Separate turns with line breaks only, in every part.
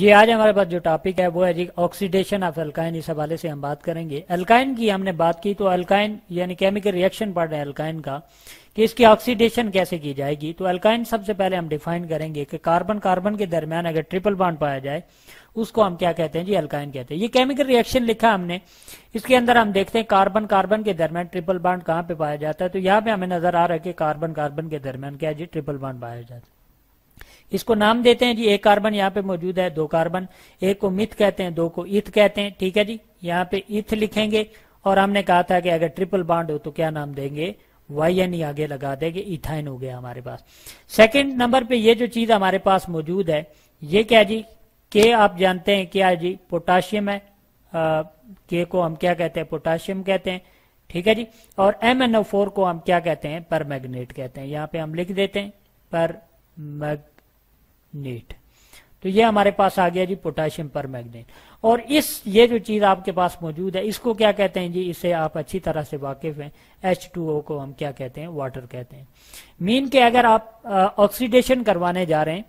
जी आज हमारे पास जो टॉपिक है वो है जी ऑक्सीडेशन ऑफ अल्काइन इस हवाले से हम बात करेंगे अल्काइन की हमने बात की तो अल्काइन यानी केमिकल रिएक्शन पढ़ रहे हैं अल्काइन का कि इसकी ऑक्सीडेशन कैसे की जाएगी तो अल्काइन सबसे पहले हम डिफाइन करेंगे कि कार्बन कार्बन के दरमियान अगर ट्रिपल बॉन्ड पाया जाए उसको हम क्या कहते हैं जी अल्काइन कहते हैं ये केमिकल रिएक्शन लिखा हमने इसके अंदर हम देखते हैं कार्बन कार्बन के दरमियान ट्रिपल बॉन्ड कहाँ पे पाया जाता है तो यहाँ पे हमें नजर आ रहा है कि कार्बन कार्बन के दरमियान क्या जी ट्रिपल बॉन्ड पाया जाता है इसको नाम देते हैं जी एक कार्बन यहाँ पे मौजूद है दो कार्बन एक को मिथ कहते हैं दो को इथ कहते हैं ठीक है जी यहाँ पे इथ लिखेंगे और हमने कहा था कि अगर ट्रिपल बॉन्ड हो तो क्या नाम देंगे वाई एन e आगे लगा देंगे इथाइन हो गया हमारे पास सेकेंड नंबर पे ये जो चीज हमारे पास मौजूद है ये क्या जी के आप जानते हैं क्या जी पोटाशियम है आ, के को हम क्या कहते हैं पोटाशियम कहते हैं ठीक है जी और एम एन ओ फोर को हम क्या कहते हैं पर मैग्नेट कहते हैं यहाँ पे हम लिख देते हैं पर मैग नेट तो ये हमारे पास आ गया जी पोटाशियम पर मैग्नेट और इस ये जो चीज आपके पास मौजूद है इसको क्या कहते हैं जी इसे आप अच्छी तरह से वाकिफ हैं ओ को हम क्या कहते हैं वाटर कहते हैं मीन के अगर आप ऑक्सीडेशन करवाने जा रहे हैं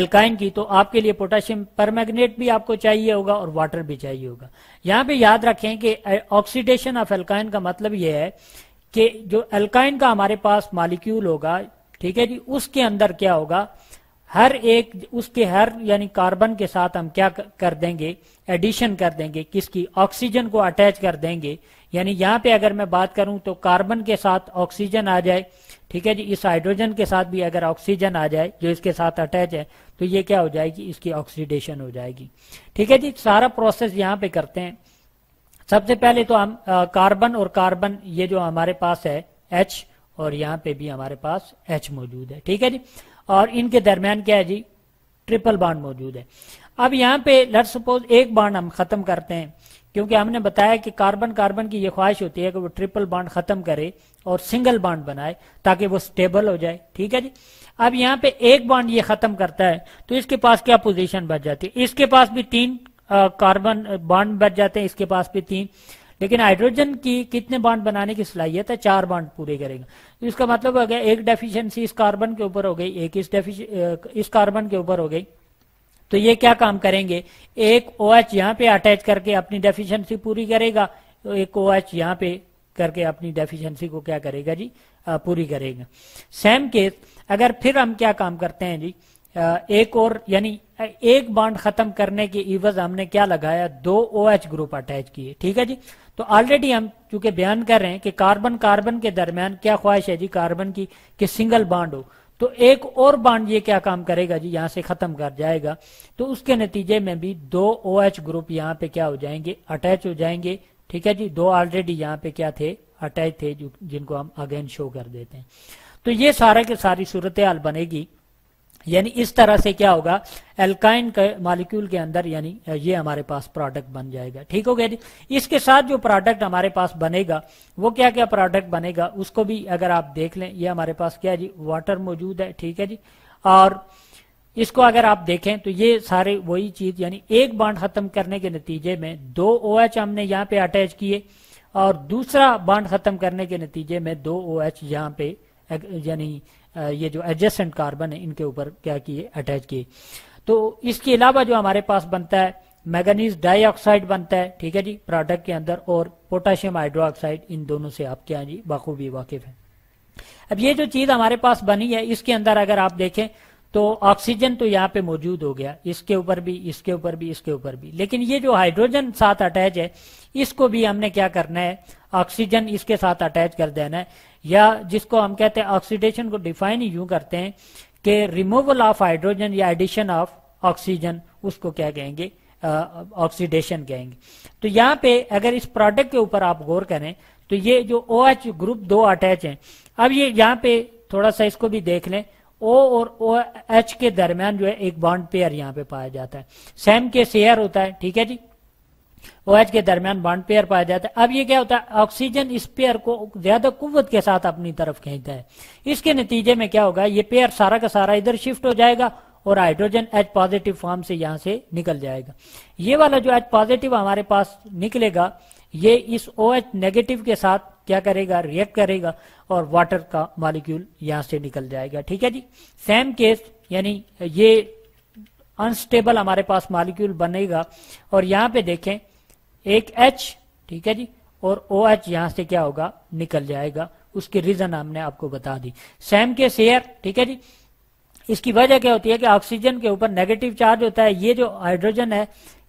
एल्काइन की तो आपके लिए पोटेशियम मैग्नेट भी आपको चाहिए होगा और वाटर भी चाहिए होगा यहां पे याद रखें कि ऑक्सीडेशन ऑफ एल्काइन का मतलब यह है कि जो एल्काइन का हमारे पास मालिक्यूल होगा ठीक है जी उसके अंदर क्या होगा हर एक उसके हर यानी कार्बन के साथ हम क्या कर देंगे एडिशन कर देंगे किसकी ऑक्सीजन को अटैच कर देंगे यानी यहाँ पे अगर मैं बात करूं तो कार्बन के साथ ऑक्सीजन आ जाए ठीक है जी इस हाइड्रोजन के साथ भी अगर ऑक्सीजन आ जाए जो इसके साथ अटैच है तो ये क्या हो जाएगी इसकी ऑक्सीडेशन हो जाएगी ठीक है जी सारा प्रोसेस यहाँ पे करते हैं सबसे पहले तो हम कार्बन और कार्बन ये जो हमारे पास है एच और यहाँ पे भी हमारे पास एच मौजूद है ठीक है जी और इनके दरमियान क्या है जी ट्रिपल बाड मौजूद है अब यहाँ पे लेट सपोज एक बाड हम ख़त्म करते हैं क्योंकि हमने बताया कि कार्बन कार्बन की यह ख्वाहिश होती है कि वो ट्रिपल बाड ख़त्म करे और सिंगल बाड बनाए ताकि वो स्टेबल हो जाए ठीक है जी अब यहाँ पे एक बाड ये ख़त्म करता है तो इसके पास क्या पोजीशन बच जाती है इसके पास भी तीन कार्बन बाड बच जाते हैं इसके पास भी तीन लेकिन हाइड्रोजन की कितने बॉन्ड बनाने की सलाहियत है चार बॉन्ड पूरे करेगा तो इसका मतलब हो गया एक डेफिशिएंसी इस कार्बन के ऊपर हो गई एक इस इस कार्बन के ऊपर हो गई तो ये क्या काम करेंगे एक ओ OH एच यहाँ पे अटैच करके अपनी डेफिशिएंसी पूरी करेगा एक ओ OH एच यहाँ पे करके अपनी डेफिशिएंसी को क्या करेगा जी आ, पूरी करेगा सेम केस अगर फिर हम क्या काम करते हैं जी आ, एक और यानी एक बॉन्ड खत्म करने की इवज हमने क्या लगाया दो ओ OH ग्रुप अटैच किए ठीक है जी तो ऑलरेडी हम चूंकि बयान कर रहे हैं कि कार्बन कार्बन के दरमियान क्या ख्वाहिश है जी कार्बन की कि सिंगल बॉन्ड हो तो एक और बॉन्ड ये क्या काम करेगा जी यहां से खत्म कर जाएगा तो उसके नतीजे में भी दो ओ OH ग्रुप यहाँ पे क्या हो जाएंगे अटैच हो जाएंगे ठीक है जी दो ऑलरेडी यहाँ पे क्या थे अटैच थे जिनको हम अगेन शो कर देते हैं तो ये सारा के सारी सूरत हाल बनेगी यानी इस तरह से क्या होगा एल्काइन के मालिक्यूल के अंदर यानी ये हमारे पास प्रोडक्ट बन जाएगा ठीक हो गया जी इसके साथ जो प्रोडक्ट हमारे पास बनेगा वो क्या क्या प्रोडक्ट बनेगा उसको भी अगर आप देख लें ये हमारे पास क्या है जी वाटर मौजूद है ठीक है जी और इसको अगर आप देखें तो ये सारे वही चीज यानी एक बांड खत्म करने के नतीजे में दो ओ OH हमने यहाँ पे अटैच किए और दूसरा बांड खत्म करने के नतीजे में दो ओ OH यहाँ पे यानी ये जो एडजस्टेंट कार्बन है इनके ऊपर क्या किए अटैच किए तो इसके अलावा जो हमारे पास बनता है मैगनीज डाइऑक्साइड बनता है ठीक है जी प्रोडक्ट के अंदर और पोटाशियम हाइड्रोक्साइड इन दोनों से आप क्या जी बाखूबी वाकिफ है अब ये जो चीज हमारे पास बनी है इसके अंदर अगर आप देखें तो ऑक्सीजन तो यहाँ पे मौजूद हो गया इसके ऊपर भी इसके ऊपर भी इसके ऊपर भी लेकिन ये जो हाइड्रोजन साथ अटैच है इसको भी हमने क्या करना है ऑक्सीजन इसके साथ अटैच कर देना है या जिसको हम कहते हैं ऑक्सीडेशन को डिफाइन यूं करते हैं कि रिमूवल ऑफ हाइड्रोजन या एडिशन ऑफ ऑक्सीजन उसको क्या कहेंगे ऑक्सीडेशन कहेंगे तो यहाँ पे अगर इस प्रोडक्ट के ऊपर आप गौर करें तो ये जो ओ OH ग्रुप दो अटैच हैं अब ये यहाँ पे थोड़ा सा इसको भी देख लें ओ और ओ OH एच के दरमियान जो है एक बॉन्ड पेयर यहाँ पे पाया जाता है सेम के शेयर होता है ठीक है जी ओ के दरमियान बॉन्ड पेयर पाया जाता है अब ये क्या होता है ऑक्सीजन इस पेयर को ज्यादा कुत के साथ अपनी तरफ खींचता है इसके नतीजे में क्या होगा ये पेयर सारा का सारा इधर शिफ्ट हो जाएगा और हाइड्रोजन एच पॉजिटिव फॉर्म से यहाँ से निकल जाएगा ये वाला जो एच पॉजिटिव हमारे पास निकलेगा ये इस ओ OH एच नेगेटिव के साथ क्या करेगा रिएक्ट करेगा और वाटर का मॉलिक्यूल यहाँ से निकल जाएगा ठीक है जी सेम केस यानी ये अनस्टेबल हमारे पास मॉलिक्यूल बनेगा और यहाँ पे देखें एक एच ठीक है जी और ओ एच यहां से क्या होगा निकल जाएगा उसकी रीजन हमने आपको बता दी सैम के शेयर ठीक है जी इसकी वजह क्या होती है कि ऑक्सीजन के ऊपर नेगेटिव चार्ज होता है ये जो हाइड्रोजन है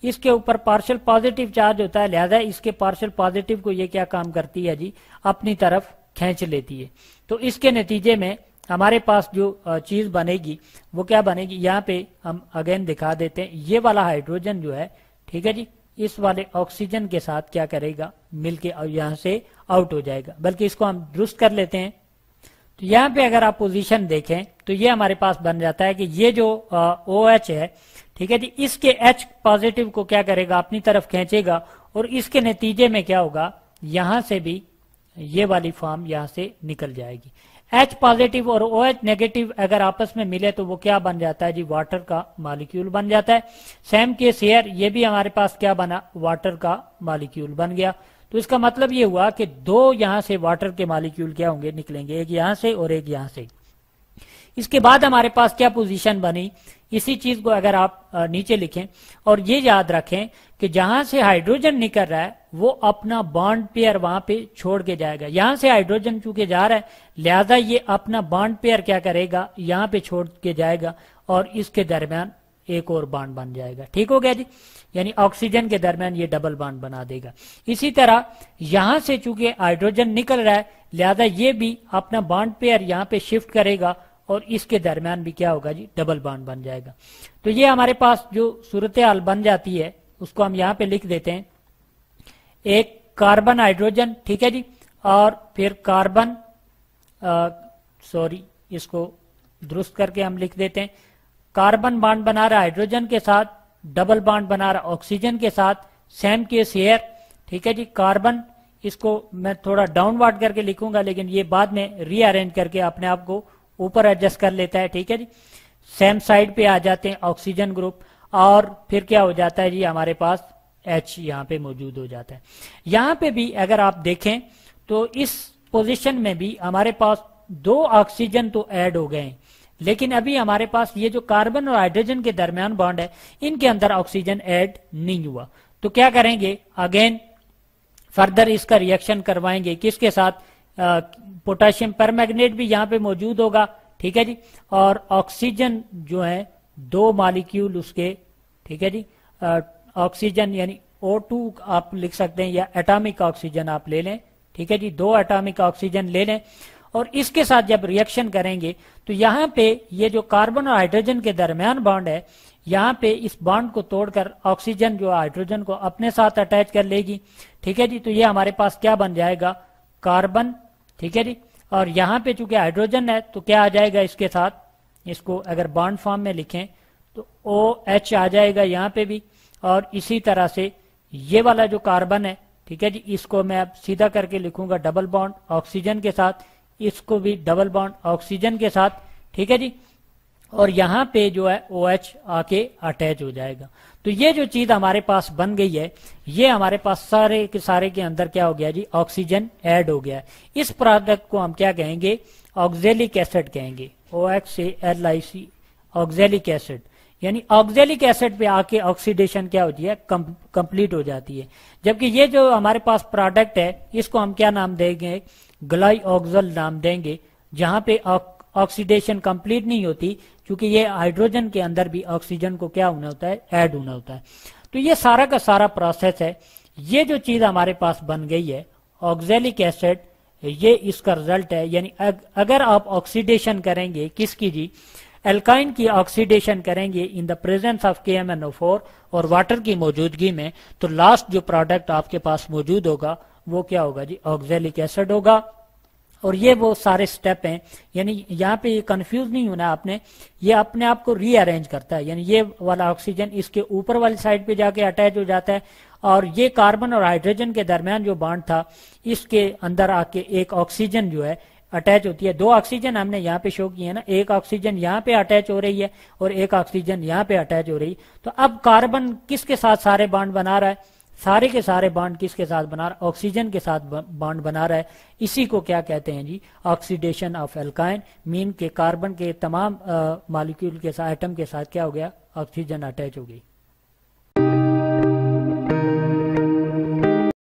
इसके ऊपर पार्शियल पॉजिटिव चार्ज होता है लिहाजा इसके पार्शियल पॉजिटिव को ये क्या काम करती है जी अपनी तरफ खींच लेती है तो इसके नतीजे में हमारे पास जो चीज बनेगी वो क्या बनेगी यहाँ पे हम अगेन दिखा देते हैं ये वाला हाइड्रोजन जो है ठीक है जी इस वाले ऑक्सीजन के साथ क्या करेगा मिलके यहां से आउट हो जाएगा बल्कि इसको हम दुरुस्त कर लेते हैं तो यहां पे अगर आप पोजीशन देखें तो ये हमारे पास बन जाता है कि ये जो ओ एच है ठीक है जी इसके एच पॉजिटिव को क्या करेगा अपनी तरफ खेचेगा और इसके नतीजे में क्या होगा यहां से भी ये वाली फॉर्म यहां से निकल जाएगी एच पॉजिटिव और ओ OH एच नेगेटिव अगर आपस में मिले तो वो क्या बन जाता है जी वाटर का मालिक्यूल बन जाता है सेम केस हेयर ये भी हमारे पास क्या बना वाटर का मालिक्यूल बन गया तो इसका मतलब ये हुआ कि दो यहां से वाटर के मालिक्यूल क्या होंगे निकलेंगे एक यहां से और एक यहां से इसके बाद हमारे पास क्या पोजीशन बनी इसी चीज को अगर आप नीचे लिखें और ये याद रखें कि जहां से हाइड्रोजन निकल रहा है वो अपना बॉन्ड पेयर वहां पे छोड़ के जाएगा यहां से हाइड्रोजन चूके जा रहा है लिहाजा ये अपना बॉन्ड पेयर क्या करेगा यहां पे छोड़ के जाएगा और इसके दरमियान एक और बॉन्ड बन जाएगा ठीक हो गया जी यानी ऑक्सीजन के दरमियान ये डबल बॉन्ड बना देगा इसी तरह यहां से चूंकि हाइड्रोजन निकल रहा है लिहाजा ये भी अपना बॉन्ड पेयर यहाँ पे शिफ्ट करेगा और इसके दरमियान भी क्या होगा जी डबल बॉन्ड बन जाएगा तो ये हमारे पास जो सूरत हाल बन जाती है उसको हम यहाँ पे लिख देते हैं एक कार्बन हाइड्रोजन ठीक है जी और फिर कार्बन सॉरी इसको दुरुस्त करके हम लिख देते हैं कार्बन बाड बना रहा हाइड्रोजन के साथ डबल बाड बना रहा ऑक्सीजन के साथ सेम केस हेयर ठीक है जी कार्बन इसको मैं थोड़ा डाउनवर्ड करके लिखूंगा लेकिन ये बाद में रीअरेंज करके अपने आप को ऊपर एडजस्ट कर लेता है ठीक है जी सेम साइड पे आ जाते हैं ऑक्सीजन ग्रुप और फिर क्या हो जाता है जी हमारे पास एच यहाँ पे मौजूद हो जाता है यहाँ पे भी अगर आप देखें तो इस पोजीशन में भी हमारे पास दो ऑक्सीजन तो ऐड हो गए लेकिन अभी हमारे पास ये जो कार्बन और हाइड्रोजन के दरमियान बॉन्ड है इनके अंदर ऑक्सीजन ऐड नहीं हुआ तो क्या करेंगे अगेन फर्दर इसका रिएक्शन करवाएंगे किसके साथ पोटेशियम पर भी यहाँ पे मौजूद होगा ठीक है जी और ऑक्सीजन जो है दो मालिक्यूल उसके ठीक है जी आ, ऑक्सीजन यानी O2 आप लिख सकते हैं या एटॉमिक ऑक्सीजन आप ले लें ठीक है जी दो एटॉमिक ऑक्सीजन ले लें और इसके साथ जब रिएक्शन करेंगे तो यहाँ पे ये जो कार्बन और हाइड्रोजन के दरमियान बॉन्ड है यहाँ पे इस बॉन्ड को तोड़कर ऑक्सीजन जो हाइड्रोजन को अपने साथ अटैच कर लेगी ठीक है जी तो ये हमारे पास क्या बन जाएगा कार्बन ठीक है जी और यहाँ पे चूंकि हाइड्रोजन है तो क्या आ जाएगा इसके साथ इसको अगर बॉन्ड फॉर्म में लिखें तो ओ OH एच आ जाएगा यहाँ पे भी और इसी तरह से ये वाला जो कार्बन है ठीक है जी इसको मैं अब सीधा करके लिखूंगा डबल बॉन्ड ऑक्सीजन के साथ इसको भी डबल बॉन्ड ऑक्सीजन के साथ ठीक है जी और यहाँ पे जो है ओ OH एच आके अटैच हो जाएगा तो ये जो चीज हमारे पास बन गई है ये हमारे पास सारे के सारे के अंदर क्या हो गया जी ऑक्सीजन ऐड हो गया इस प्रोडक्ट को हम क्या कहेंगे ऑक्जेलिक एसिड कहेंगे ओ एक्स से L I C oxalic acid यानी ऑक्जेलिक एसिड पे आके ऑक्सीडेशन क्या होती है कंप्लीट हो जाती है जबकि ये जो हमारे पास प्रोडक्ट है इसको हम क्या नाम देंगे ग्लाई ऑक्सल नाम देंगे जहां पे ऑक्सीडेशन कंप्लीट नहीं होती क्योंकि ये हाइड्रोजन के अंदर भी ऑक्सीजन को क्या होना होता है ऐड होना होता है तो ये सारा का सारा प्रोसेस है ये जो चीज हमारे पास बन गई है ऑक्जेलिक एसिड ये इसका रिजल्ट है यानी अगर आप ऑक्सीडेशन करेंगे किसकी जी एल्काइन की ऑक्सीडेशन करेंगे in the presence of K M N O four और वाटर की मौजूदगी में तो लास्ट जो प्रोडक्ट आपके पास मौजूद होगा वो क्या होगा जी ऑक्जेलिक एसिड होगा और ये वो सारे स्टेप हैं यानी यहाँ पे ये कंफ्यूज नहीं होना आपने ये अपने आप को रीअरेंज करता है यानी ये वाला ऑक्सीजन इसके ऊपर वाली साइड पे जाके अटैच हो जाता है और ये कार्बन और हाइड्रोजन के दरमियान जो बाड था इसके अंदर आके एक ऑक्सीजन जो है अटैच होती है दो ऑक्सीजन हमने यहाँ पे शो की है ना एक ऑक्सीजन यहाँ पे अटैच हो रही है और एक ऑक्सीजन यहाँ पे अटैच हो रही है तो अब कार्बन किसके साथ सारे बाड बना रहा है सारे के सारे बाड किसके साथ बना रहा है ऑक्सीजन के साथ बाड बना रहा है इसी को क्या कहते हैं जी ऑक्सीडेशन ऑफ एल्काइन मीन के कार्बन के तमाम मालिक्यूल के साथ आइटम के साथ क्या हो गया ऑक्सीजन अटैच हो गई